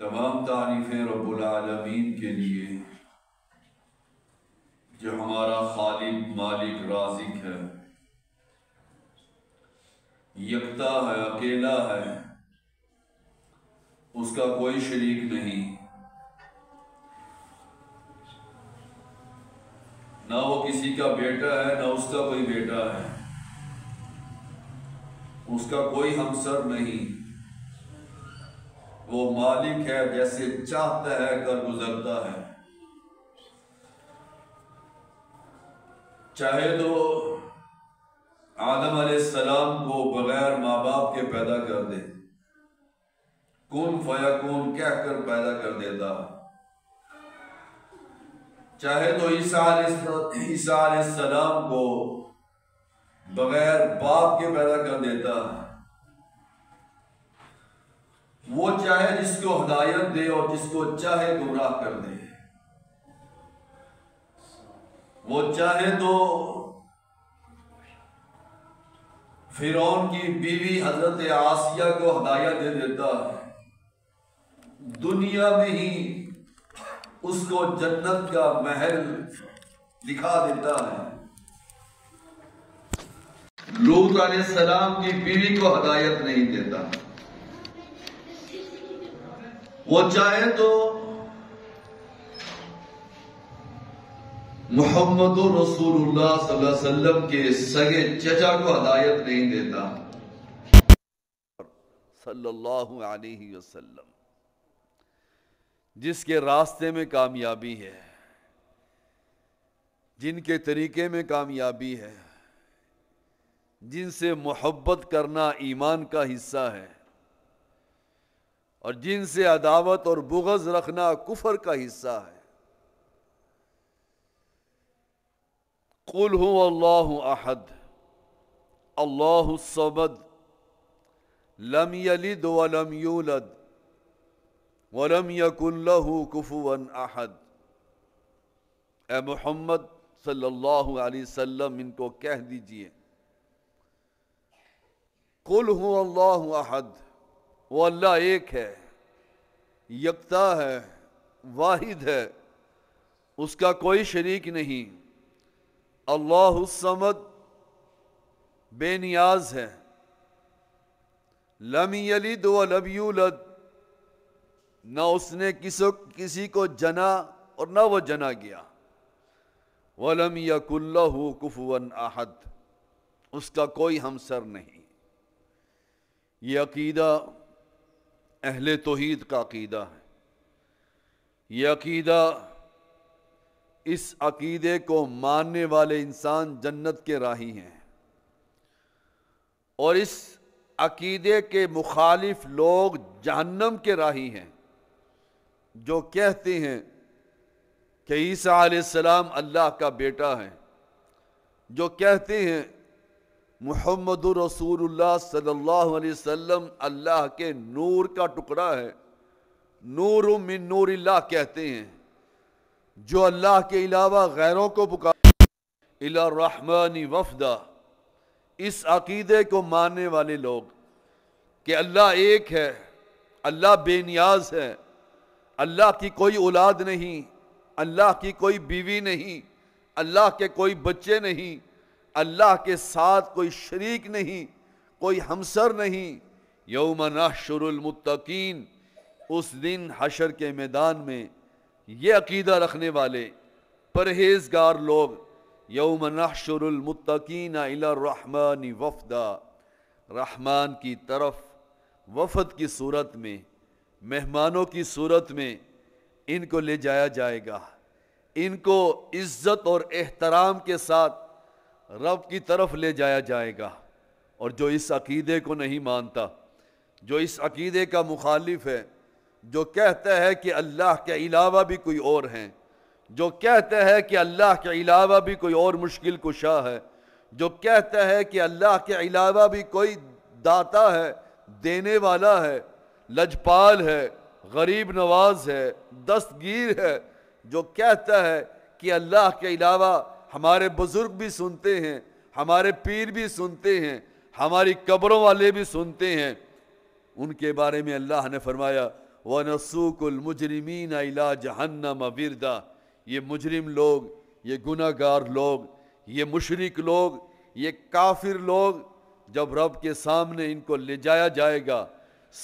تمام تعریفیں رب العالمین کے لیے جو ہمارا خالد مالک رازق ہے یکتا ہے اکیلا ہے اس کا کوئی شریک نہیں نہ وہ کسی کا بیٹا ہے نہ اس کا کوئی بیٹا ہے اس کا کوئی ہمسر نہیں وہ مالک ہے جیسے چاہتا ہے کر گزرتا ہے چاہے تو آدم علیہ السلام کو بغیر ماں باپ کے پیدا کر دے کون فیا کون کہہ کر پیدا کر دیتا چاہے تو علیہ السلام کو بغیر باپ کے پیدا کر دیتا ہے وہ چاہے جس کو ہدایت دے اور جس کو چاہے گمراہ کر دے وہ چاہے تو فیرون کی بیوی حضرت آسیہ کو ہدایت دے دیتا ہے دنیا میں ہی اس کو جنت کا محل دکھا دیتا ہے لوت علیہ السلام کی بیوی کو ہدایت نہیں دیتا وہ چاہے تو محمد و رسول اللہ صلی اللہ علیہ وسلم کے سگے چچا کو ہدایت نہیں دیتا صلی اللہ علیہ وسلم جس کے راستے میں کامیابی ہے جن کے طریقے میں کامیابی ہے جن سے محبت کرنا ایمان کا حصہ ہے اور جن سے عداوت اور بغض رکھنا کفر کا حصہ ہے قل ہوں اللہ احد اللہ الصمد لم ولم ولم له کف احد اے محمد صلی اللہ علیہ وسلم ان کو کہہ دیجئے قل ہوں اللہ عہد وہ اللہ ایک ہے یکتا ہے واحد ہے اس کا کوئی شریک نہیں اللہ السمد بے نیاز ہے لم یلد لب لم یولد نہ اس نے کسی کسی کو جنا اور نہ وہ جنا گیا ولم یق اللہ کفون احد اس کا کوئی ہمسر نہیں یہ عقیدہ اہل توحید کا عقیدہ ہے یہ عقیدہ اس عقیدے کو ماننے والے انسان جنت کے راہی ہیں اور اس عقیدے کے مخالف لوگ جہنم کے راہی ہیں جو کہتے ہیں کہ عیسیٰ علیہ السلام اللہ کا بیٹا ہے جو کہتے ہیں محمد رسول اللہ صلی اللہ علیہ وسلم اللہ کے نور کا ٹکڑا ہے نور من نور اللہ کہتے ہیں جو اللہ کے علاوہ غیروں کو پکار اللہ رحمٰن وفدا اس عقیدے کو ماننے والے لوگ کہ اللہ ایک ہے اللہ بے نیاز ہے اللہ کی کوئی اولاد نہیں اللہ کی کوئی بیوی نہیں اللہ کے کوئی بچے نہیں اللہ کے ساتھ کوئی شریک نہیں کوئی ہمسر نہیں یوم نحشر المتقین اس دن حشر کے میدان میں یہ عقیدہ رکھنے والے پرہیزگار لوگ یوم نحشر المتقین الى الرحمن وفدا رحمان کی طرف وفد کی صورت میں مہمانوں کی صورت میں ان کو لے جایا جائے گا ان کو عزت اور احترام کے ساتھ رب کی طرف لے جایا جائے گا اور جو اس عقیدے کو نہیں مانتا جو اس عقیدے کا مخالف ہے جو کہتا ہے کہ اللہ کے علاوہ بھی کوئی اور ہیں جو کہتا ہے کہ اللہ کے علاوہ بھی کوئی اور مشکل کشا ہے جو کہتا ہے کہ اللہ کے علاوہ بھی کوئی داتا ہے دینے والا ہے لجپال ہے غریب نواز ہے دستگیر ہے جو کہتا ہے کہ اللہ کے علاوہ ہمارے بزرگ بھی سنتے ہیں ہمارے پیر بھی سنتے ہیں ہماری قبروں والے بھی سنتے ہیں ان کے بارے میں اللہ نے فرمایا وہ نسوک المجرمین علا جہنم ابیردا یہ مجرم لوگ یہ گناہ گار لوگ یہ مشرق لوگ یہ کافر لوگ جب رب کے سامنے ان کو لے جایا جائے گا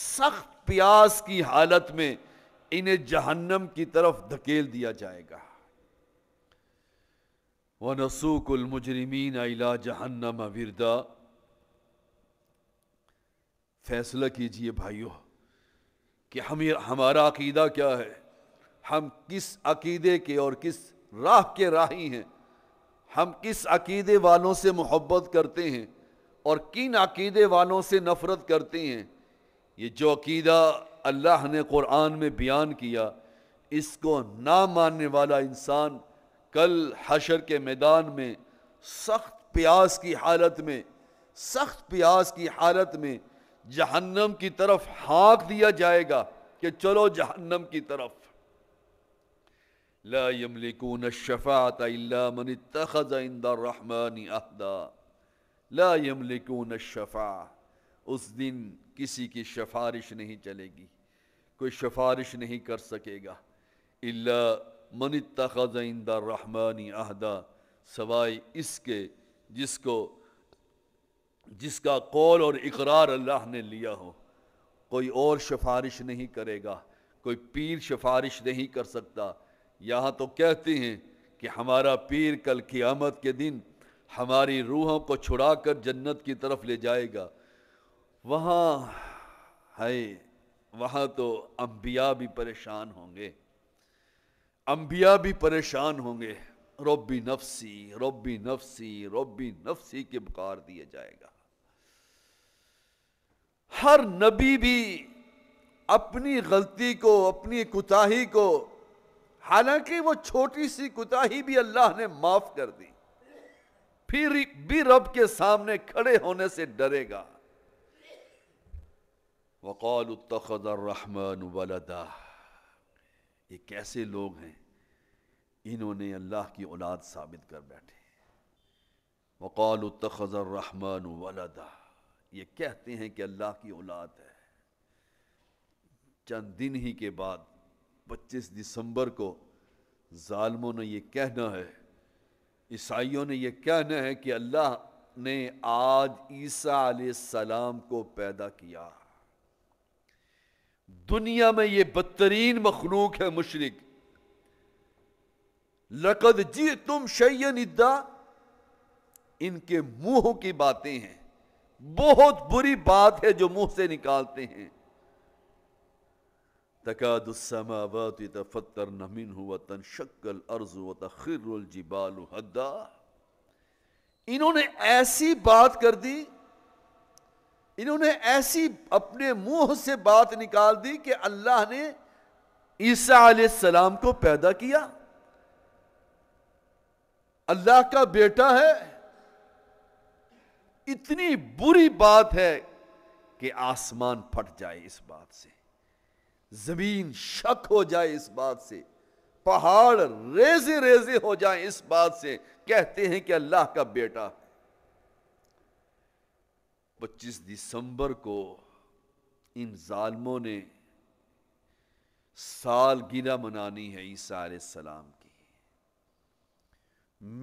سخت پیاس کی حالت میں انہیں جہنم کی طرف دھکیل دیا جائے گا الی جہنم وردا فیصلہ کیجئے بھائیو کہ ہمارا عقیدہ کیا ہے ہم کس عقیدے کے اور کس راہ کے راہی ہیں ہم کس عقیدے والوں سے محبت کرتے ہیں اور کن عقیدے والوں سے نفرت کرتے ہیں یہ جو عقیدہ اللہ نے قرآن میں بیان کیا اس کو نہ ماننے والا انسان کل حشر کے میدان میں سخت پیاس کی حالت میں سخت پیاس کی حالت میں جہنم کی طرف ہانک دیا جائے گا کہ چلو جہنم کی طرف الرحمن طرح لا يملكون الشفاعة اس دن کسی کی سفارش نہیں چلے گی کوئی سفارش نہیں کر سکے گا اللہ من اتخذ عند رحمانی احدہ سوائے اس کے جس کو جس کا قول اور اقرار اللہ نے لیا ہو کوئی اور سفارش نہیں کرے گا کوئی پیر سفارش نہیں کر سکتا یہاں تو کہتے ہیں کہ ہمارا پیر کل قیامت کے دن ہماری روحوں کو چھڑا کر جنت کی طرف لے جائے گا وہاں ہے وہاں تو انبیاء بھی پریشان ہوں گے انبیاء بھی پریشان ہوں گے ربی نفسی ربی نفسی ربی نفسی کے بکار دیا جائے گا ہر نبی بھی اپنی غلطی کو اپنی کتاہی کو حالانکہ وہ چھوٹی سی کتاہی بھی اللہ نے معاف کر دی پھر بھی رب کے سامنے کھڑے ہونے سے ڈرے گا الرَّحْمَنُ وَلَدَهُ یہ کیسے لوگ ہیں انہوں نے اللہ کی اولاد ثابت کر بیٹھے وقال التخذ الرحمن ولدا یہ کہتے ہیں کہ اللہ کی اولاد ہے چند دن ہی کے بعد پچیس دسمبر کو ظالموں نے یہ کہنا ہے عیسائیوں نے یہ کہنا ہے کہ اللہ نے آج عیسیٰ علیہ السلام کو پیدا کیا دنیا میں یہ بدترین مخلوق ہے مشرق لقد جی تم شیئن ادا ان کے منہوں کی باتیں ہیں بہت بری بات ہے جو منہ سے نکالتے ہیں تفتر نمین ہوا فتر شکل و تخر الجبال حدا انہوں نے ایسی بات کر دی انہوں نے ایسی اپنے منہ سے بات نکال دی کہ اللہ نے عیسیٰ علیہ السلام کو پیدا کیا اللہ کا بیٹا ہے اتنی بری بات ہے کہ آسمان پھٹ جائے اس بات سے زمین شک ہو جائے اس بات سے پہاڑ ریزے ریزے ہو جائے اس بات سے کہتے ہیں کہ اللہ کا بیٹا ہے پچیس دسمبر کو ان ظالموں نے سالگرہ منانی ہے عیسیٰ علیہ السلام کی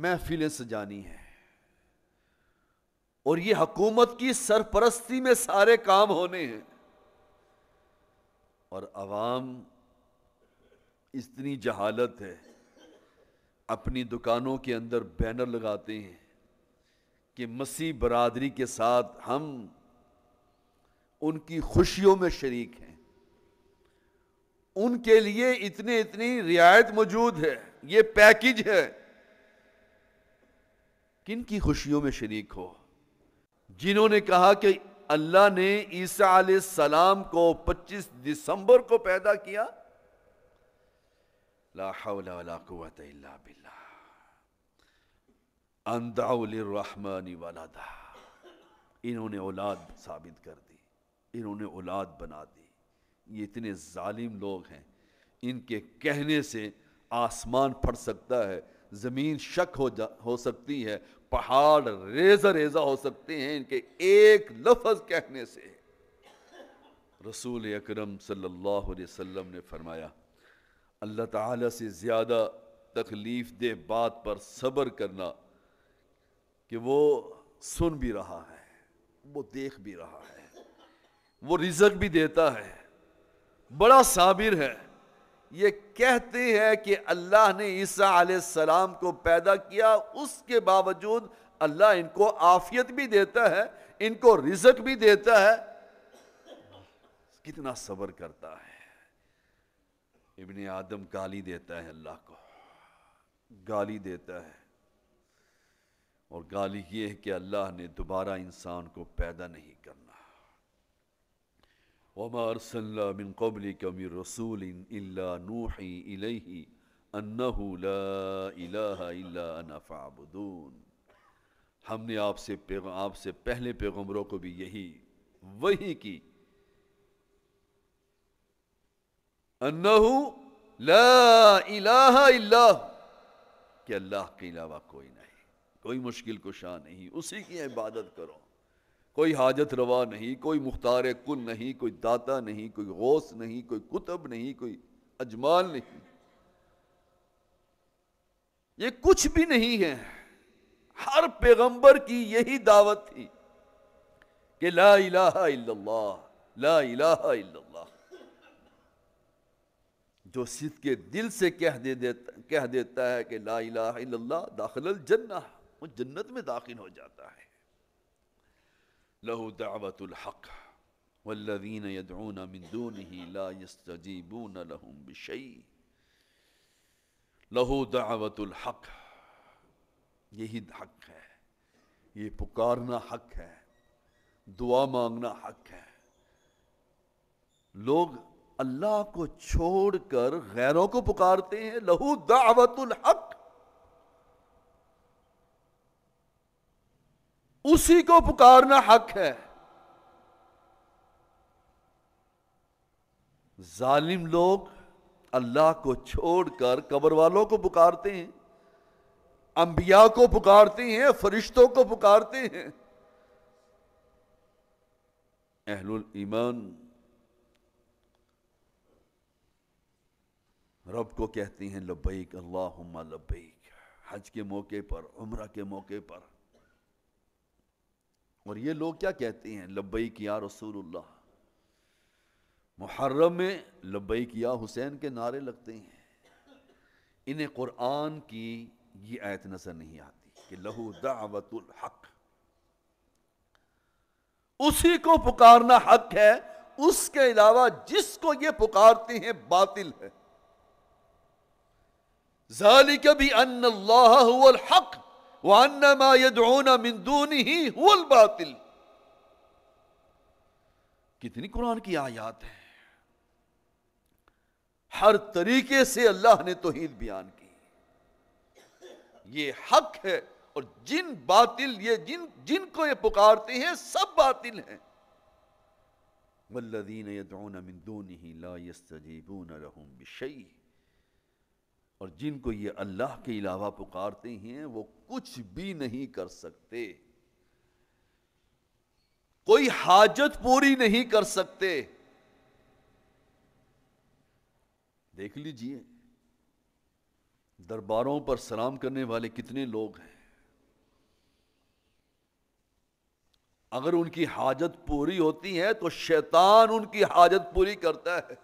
محفلیں سجانی ہیں ہے اور یہ حکومت کی سرپرستی میں سارے کام ہونے ہیں اور عوام اتنی جہالت ہے اپنی دکانوں کے اندر بینر لگاتے ہیں کہ مسیح برادری کے ساتھ ہم ان کی خوشیوں میں شریک ہیں ان کے لیے اتنی اتنی رعایت موجود ہے یہ پیکج ہے کن کی خوشیوں میں شریک ہو جنہوں نے کہا کہ اللہ نے عیسیٰ علیہ السلام کو پچیس دسمبر کو پیدا کیا لا حول ولا قوت الا باللہ انداء رحمانی والا انہوں نے اولاد ثابت کر دی انہوں نے اولاد بنا دی یہ اتنے ظالم لوگ ہیں ان کے کہنے سے آسمان پھٹ سکتا ہے زمین شک ہو جا ہو سکتی ہے پہاڑ ریزہ ریزہ ہو سکتے ہیں ان کے ایک لفظ کہنے سے رسول اکرم صلی اللہ علیہ وسلم نے فرمایا اللہ تعالیٰ سے زیادہ تکلیف دہ بات پر صبر کرنا کہ وہ سن بھی رہا ہے وہ دیکھ بھی رہا ہے وہ رزق بھی دیتا ہے بڑا صابر ہے یہ کہتے ہیں کہ اللہ نے عیسیٰ علیہ السلام کو پیدا کیا اس کے باوجود اللہ ان کو آفیت بھی دیتا ہے ان کو رزق بھی دیتا ہے کتنا صبر کرتا ہے ابن آدم گالی دیتا ہے اللہ کو گالی دیتا ہے اور گالی یہ ہے کہ اللہ نے دوبارہ انسان کو پیدا نہیں کرنا وما ارسلنا من قبلك من رسول الا نوحي اليه انه لا الہ الا انا فعبدون ہم نے آپ سے پیغ... آپ سے پہلے پیغمبروں کو بھی یہی وہی کی انہو لا الہ الا کہ اللہ کے علاوہ کوئی کوئی مشکل کشا نہیں اسی کی عبادت کرو کوئی حاجت روا نہیں کوئی مختار کن نہیں کوئی داتا نہیں کوئی غوث نہیں کوئی کتب نہیں کوئی اجمال نہیں یہ کچھ بھی نہیں ہے ہر پیغمبر کی یہی دعوت تھی کہ لا الہ الا اللہ لا الہ الا اللہ جو صدقے دل سے کہہ دیتا ہے کہ لا الہ الا اللہ داخل الجنہ وہ جنت میں داخل ہو جاتا ہے لہو دعوت الحق والذین من دونه لا لهم ودونا لہو دعوت الحق یہی حق ہے یہ پکارنا حق ہے دعا مانگنا حق ہے لوگ اللہ کو چھوڑ کر غیروں کو پکارتے ہیں لہو دعوت الحق اسی کو پکارنا حق ہے ظالم لوگ اللہ کو چھوڑ کر قبر والوں کو پکارتے ہیں انبیاء کو پکارتے ہیں فرشتوں کو پکارتے ہیں اہل رب کو کہتے ہیں لبیک اللہ لبیک حج کے موقع پر عمرہ کے موقع پر اور یہ لوگ کیا کہتے ہیں لبئی کیا رسول اللہ محرم میں لبئی کیا حسین کے نعرے لگتے ہیں انہیں قرآن کی یہ آیت نظر نہیں آتی کہ لہو دعوت الحق اسی کو پکارنا حق ہے اس کے علاوہ جس کو یہ پکارتے ہیں باطل ہے ذالک بھی ان اللہ الحق وَأَنَّ مَا يَدْعُونَ مِن دُونِهِ هُوَ الْبَاطِلِ کتنی قرآن کی آیات ہیں ہر طریقے سے اللہ نے توحید بیان کی یہ حق ہے اور جن باطل یہ جن جن کو یہ پکارتے ہیں سب باطل ہیں والذین يدعون من دونه لا يستجيبون لهم بشيء اور جن کو یہ اللہ کے علاوہ پکارتے ہیں وہ کچھ بھی نہیں کر سکتے کوئی حاجت پوری نہیں کر سکتے دیکھ لیجئے درباروں پر سلام کرنے والے کتنے لوگ ہیں اگر ان کی حاجت پوری ہوتی ہے تو شیطان ان کی حاجت پوری کرتا ہے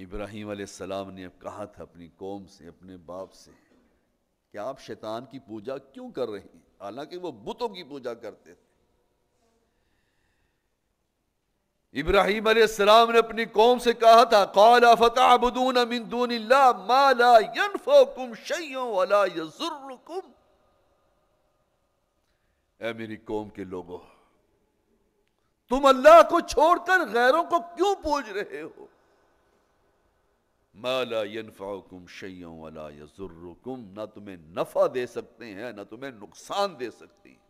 ابراہیم علیہ السلام نے کہا تھا اپنی قوم سے اپنے باپ سے کہ آپ شیطان کی پوجا کیوں کر رہے ہیں حالانکہ وہ بتوں کی پوجا کرتے تھے ابراہیم علیہ السلام نے اپنی قوم سے کہا تھا لا فتح مالا ولا شیوں اے میری قوم کے لوگوں تم اللہ کو چھوڑ کر غیروں کو کیوں پوج رہے ہو نہ تمہیں نفع دے سکتے ہیں نہ تمہیں نقصان دے سکتے ہیں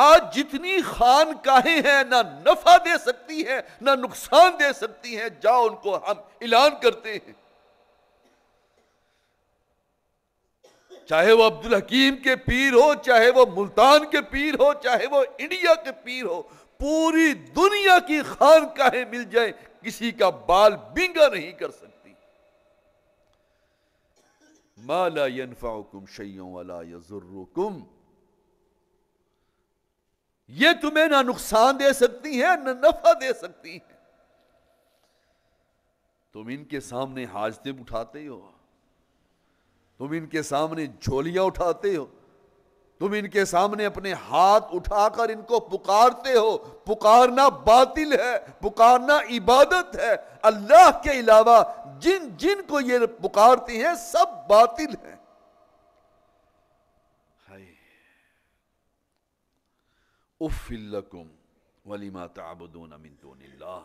آج جتنی خان کاہیں ہیں نہ نفع دے سکتی ہیں نہ نقصان دے سکتی ہیں جا ان کو ہم اعلان کرتے ہیں چاہے وہ عبد الحکیم کے پیر ہو چاہے وہ ملتان کے پیر ہو چاہے وہ انڈیا کے پیر ہو پوری دنیا کی خان مل جائیں کسی کا بال بینگا نہیں کر سکتی مالا یو کم شیوں والا یا یہ تمہیں نہ نقصان دے سکتی ہیں نہ نفع دے سکتی ہیں تم ان کے سامنے حاجتیں اٹھاتے ہو تم ان کے سامنے جھولیاں اٹھاتے ہو تم ان کے سامنے اپنے ہاتھ اٹھا کر ان کو پکارتے ہو پکارنا باطل ہے پکارنا عبادت ہے اللہ کے علاوہ جن جن کو یہ پکارتی ہیں سب باطل ہیں تعبدون من دون اللہ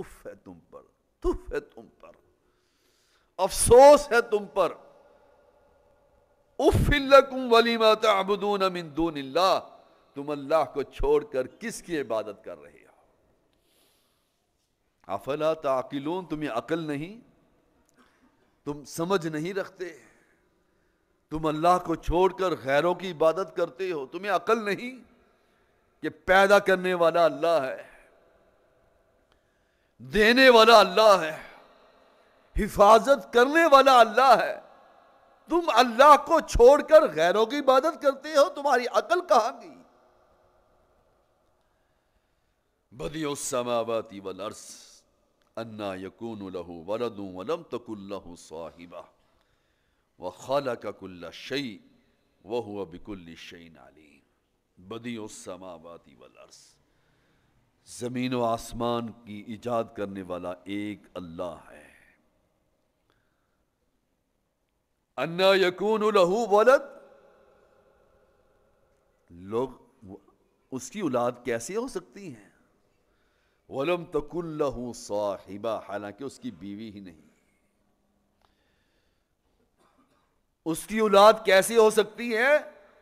اف ہے ہے تم پر تف تم پر افسوس ہے تم پر تم اللہ کو چھوڑ کر کس کی عبادت کر رہے ہو افلا تعقلون تمہیں عقل نہیں تم سمجھ نہیں رکھتے تم اللہ کو چھوڑ کر غیروں کی عبادت کرتے ہو تمہیں عقل نہیں کہ پیدا کرنے والا اللہ ہے دینے والا اللہ ہے حفاظت کرنے والا اللہ ہے تم اللہ کو چھوڑ کر غیروں کی عبادت کرتے ہو تمہاری عقل کہاں گئی بدیو السماوات ولرس انا یکون ولم تکن لہو صاحبہ وخلق کل شعی وہو بکل شعی نالی بدیو السماوات ولرس زمین و آسمان کی ایجاد کرنے والا ایک اللہ ہے انا یقون لوگ اس کی اولاد کیسے ہو سکتی ہیں حالانکہ اس کی بیوی ہی نہیں اس کی اولاد کیسی ہو سکتی ہے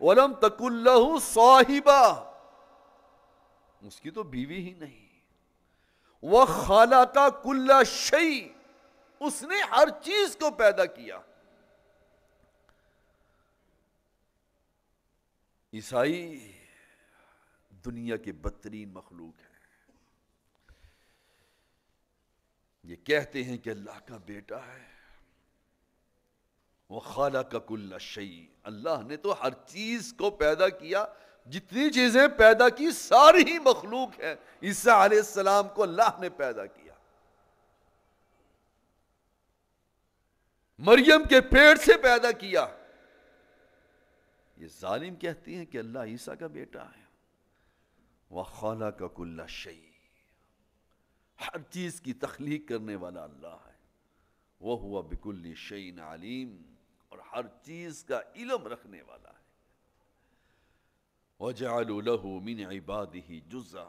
ولم تک اللہ صاحبہ اس کی تو بیوی ہی نہیں وہ خالہ کا کل شعی اس نے ہر چیز کو پیدا کیا عیسائی دنیا کے بدترین مخلوق ہیں یہ کہتے ہیں کہ اللہ کا بیٹا ہے وہ خالہ کا کل شعی اللہ نے تو ہر چیز کو پیدا کیا جتنی چیزیں پیدا کی ساری ہی مخلوق ہیں عیسیٰ علیہ السلام کو اللہ نے پیدا کیا مریم کے پیڑ سے پیدا کیا یہ ظالم کہتی ہیں کہ اللہ عیسیٰ کا بیٹا ہے وہ خالہ کا کل شعی ہر چیز کی تخلیق کرنے والا اللہ ہے وہ ہوا بکل شعین علیم اور ہر چیز کا علم رکھنے والا ہے وَجَعَلُوا لَهُ مِنْ عِبَادِهِ جُزَّةً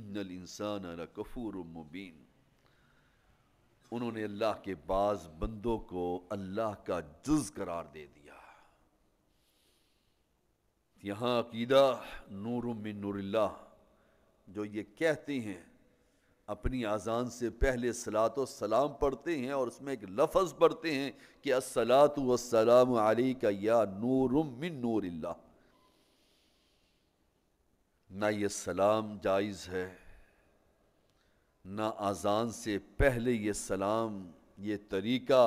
ان الْإِنسَانَ لَكَفُورٌ مُبِينٌ انہوں نے اللہ کے بعض بندوں کو اللہ کا جز قرار دے دیا یہاں عقیدہ نور من نور اللہ جو یہ کہتے ہیں اپنی آزان سے پہلے سلاۃ و سلام پڑھتے ہیں اور اس میں ایک لفظ پڑھتے ہیں کہ السلاۃ والسلام علی کا یا من نور اللہ نہ یہ سلام جائز ہے نہ آزان سے پہلے یہ سلام یہ طریقہ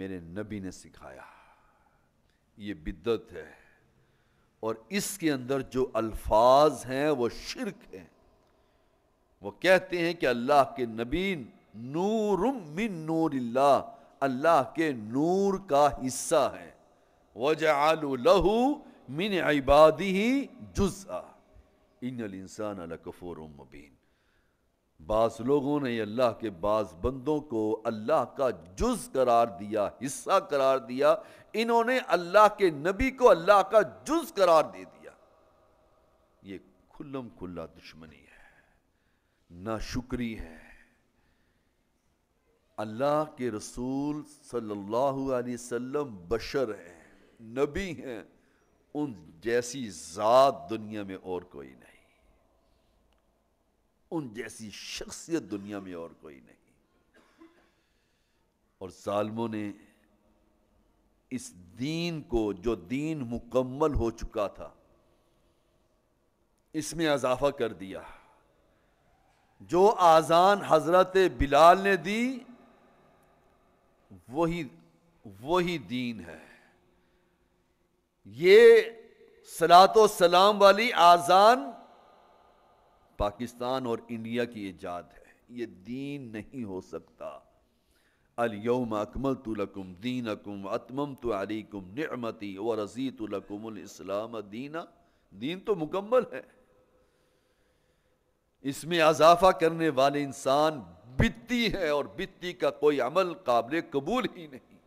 میرے نبی نے سکھایا یہ بدت ہے اور اس کے اندر جو الفاظ ہیں وہ شرک ہیں وہ کہتے ہیں کہ اللہ کے نبین نور من نور اللہ اللہ کے نور کا حصہ ہے لَهُ مِنْ من عبادی اِنَّ الْإِنسَانَ لَكَفُورٌ مُبِينٌ بعض لوگوں نے اللہ کے بعض بندوں کو اللہ کا جز قرار دیا حصہ قرار دیا انہوں نے اللہ کے نبی کو اللہ کا جز قرار دے دیا یہ کھلم کھلا دشمنی ہے نہ شکری ہے اللہ کے رسول صلی اللہ علیہ وسلم بشر ہیں نبی ہیں ان جیسی ذات دنیا میں اور کوئی نہیں ان جیسی شخصیت دنیا میں اور کوئی نہیں اور ظالموں نے اس دین کو جو دین مکمل ہو چکا تھا اس میں اضافہ کر دیا جو آزان حضرت بلال نے دی وہی وہی دین ہے یہ سلاط و سلام والی آزان پاکستان اور انڈیا کی ایجاد ہے یہ دین نہیں ہو سکتا الیوم اکملت لکم دینکم اتممت علیکم نعمتی ورزیت لکم الاسلام دینا دین تو مکمل ہے اس میں اضافہ کرنے والے انسان بتی ہے اور بتی کا کوئی عمل قابل قبول ہی نہیں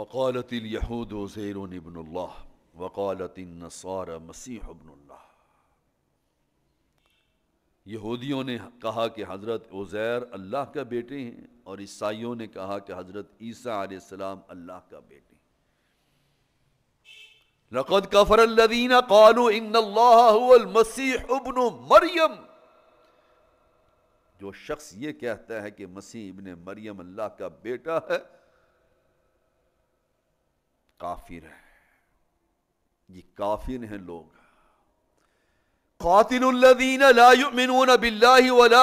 وقالت الیہود زیر ابن اللہ وقالت النصار مسیح ابن اللہ یہودیوں نے کہا کہ حضرت عزیر اللہ کا بیٹے ہیں اور عیسائیوں نے کہا کہ حضرت عیسیٰ علیہ السلام اللہ کا بیٹے ہیں ابن مریم جو شخص یہ کہتا ہے کہ مسیح ابن مریم اللہ کا بیٹا ہے کافر ہے یہ کافر ہیں لوگ قاتل لا ولا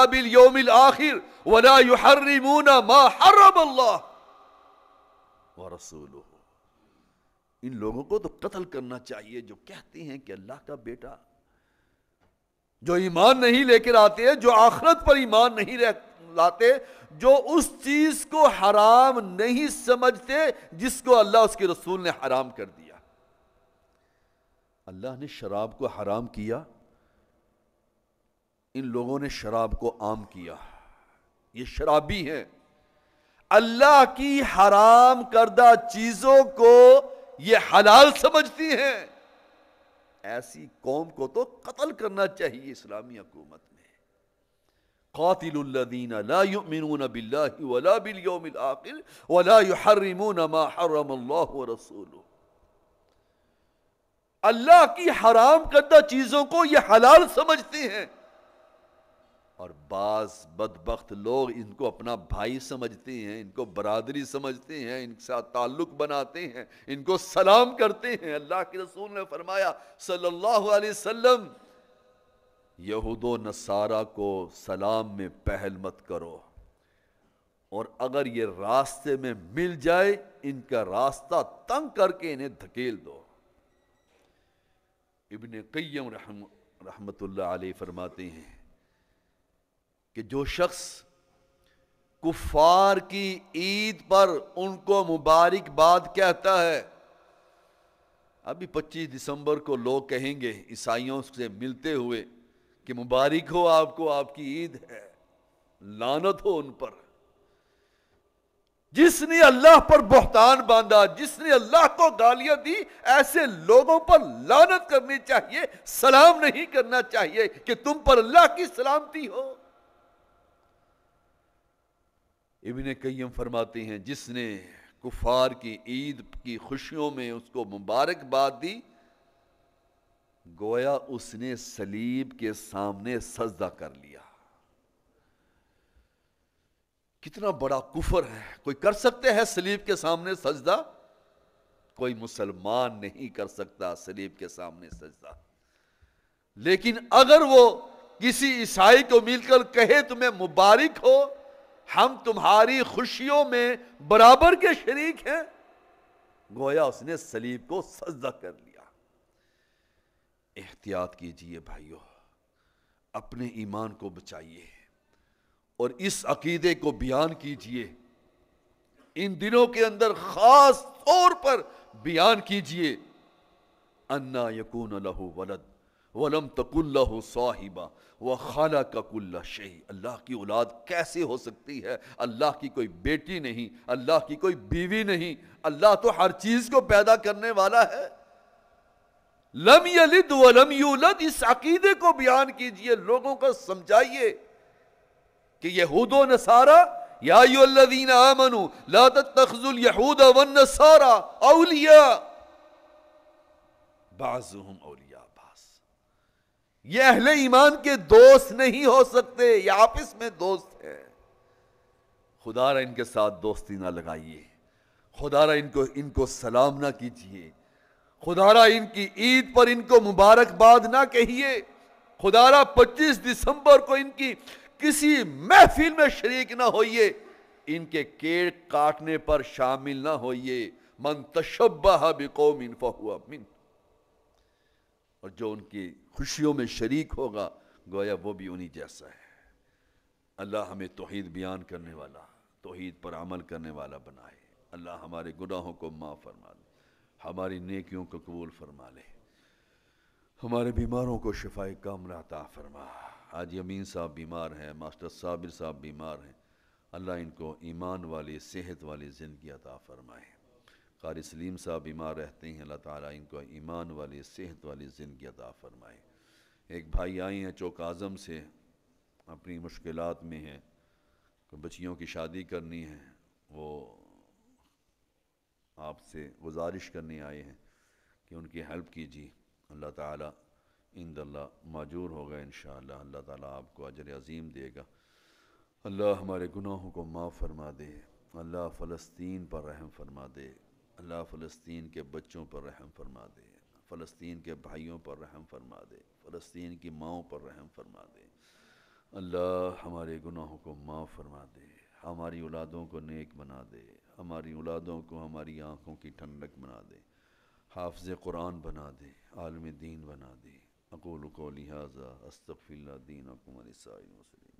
ولا ما حرم ان لوگوں کو تو قتل کرنا چاہیے جو کہتے ہیں کہ اللہ کا بیٹا جو ایمان نہیں لے کر آتے جو آخرت پر ایمان نہیں رہ لاتے جو اس چیز کو حرام نہیں سمجھتے جس کو اللہ اس کے رسول نے حرام کر دیا اللہ نے شراب کو حرام کیا ان لوگوں نے شراب کو عام کیا یہ شرابی ہیں اللہ کی حرام کردہ چیزوں کو یہ حلال سمجھتی ہیں ایسی قوم کو تو قتل کرنا چاہیے اسلامی حکومت نے قاتل لا ولا ولا ما حرم اللہ مینا اللہ کی حرام کردہ چیزوں کو یہ حلال سمجھتی ہیں اور بعض بدبخت لوگ ان کو اپنا بھائی سمجھتے ہیں ان کو برادری سمجھتے ہیں ان کے ساتھ تعلق بناتے ہیں ان کو سلام کرتے ہیں اللہ کے رسول نے فرمایا صلی اللہ علیہ وسلم یہود و نصارہ کو سلام میں پہل مت کرو اور اگر یہ راستے میں مل جائے ان کا راستہ تنگ کر کے انہیں دھکیل دو ابن رحم رحمت اللہ علیہ فرماتے ہیں کہ جو شخص کفار کی عید پر ان کو مبارک باد کہتا ہے ابھی پچیس دسمبر کو لوگ کہیں گے عیسائیوں سے ملتے ہوئے کہ مبارک ہو آپ کو آپ کی عید ہے لانت ہو ان پر جس نے اللہ پر بہتان باندھا جس نے اللہ کو گالیاں دی ایسے لوگوں پر لانت کرنی چاہیے سلام نہیں کرنا چاہیے کہ تم پر اللہ کی سلامتی ہو ابن قیم فرماتے ہیں جس نے کفار کی عید کی خوشیوں میں اس کو مبارک بات دی گویا اس نے سلیب کے سامنے سجدہ کر لیا کتنا بڑا کفر ہے کوئی کر سکتے ہیں سلیب کے سامنے سجدہ کوئی مسلمان نہیں کر سکتا سلیب کے سامنے سجدہ لیکن اگر وہ کسی عیسائی کو مل کر کہے تمہیں مبارک ہو ہم تمہاری خوشیوں میں برابر کے شریک ہیں گویا اس نے سلیب کو سجدہ کر لیا احتیاط کیجئے بھائیو اپنے ایمان کو بچائیے اور اس عقیدے کو بیان کیجئے ان دنوں کے اندر خاص طور پر بیان کیجئے انا یکون لہو ولد تک تکل صاحبہ وہ خالہ کا کلّہ شہید اللہ کی اولاد کیسے ہو سکتی ہے اللہ کی کوئی بیٹی نہیں اللہ کی کوئی بیوی نہیں اللہ تو ہر چیز کو پیدا کرنے والا ہے اس عقیدے کو بیان کیجئے لوگوں کو سمجھائیے کہ یہود و نصارہ یا ایو الذین آمنوا لا تتخذوا الیہود یود اولیاء بعضهم اولیاء یہ اہل ایمان کے دوست نہیں ہو سکتے یہ آپس میں دوست ہیں خدا ان کے ساتھ دوستی نہ لگائیے خدا را سلام نہ کیجیے خدا را ان کی عید پر ان کو مبارکباد نہ کہیے خدا را پچیس دسمبر کو ان کی کسی محفل میں شریک نہ ہوئیے ان کے کیڑ کاٹنے پر شامل نہ ہوئیے من تشبہ بقوم من اور جو ان کی خوشیوں میں شریک ہوگا گویا وہ بھی انہی جیسا ہے اللہ ہمیں توحید بیان کرنے والا توحید پر عمل کرنے والا بنائے اللہ ہمارے گناہوں کو معاف فرما لے ہماری نیکیوں کو قبول فرما لے ہمارے بیماروں کو کام رہتا فرما آج یمین صاحب بیمار ہیں ماسٹر صابر صاحب بیمار ہیں اللہ ان کو ایمان والی صحت والی زندگی عطا فرمائے قاری سلیم صاحب بیمار رہتے ہیں اللہ تعالیٰ ان کو ایمان والے صحت والی زندگی عطا فرمائے ایک بھائی آئی ہیں چوک اعظم سے اپنی مشکلات میں ہیں بچیوں کی شادی کرنی ہے وہ آپ سے گزارش کرنے آئے ہیں کہ ان کی ہیلپ کیجیے اللہ تعالیٰ ان اللہ معجور ہوگا انشاءاللہ اللہ تعالیٰ آپ کو اجر عظیم دے گا اللہ ہمارے گناہوں کو معاف فرما دے اللہ فلسطین پر رحم فرما دے اللہ فلسطین کے بچوں پر رحم فرما دے فلسطین کے بھائیوں پر رحم فرما دے فلسطین کی ماؤں پر رحم فرما دے اللہ ہمارے گناہوں کو معاف فرما دے ہماری اولادوں کو نیک بنا دے ہماری اولادوں کو ہماری آنکھوں کی ٹھنڈک بنا دے حافظ قرآن بنا دے عالم دین بنا دے اکول لہٰذا استغفی اللہ دین اکمر عم و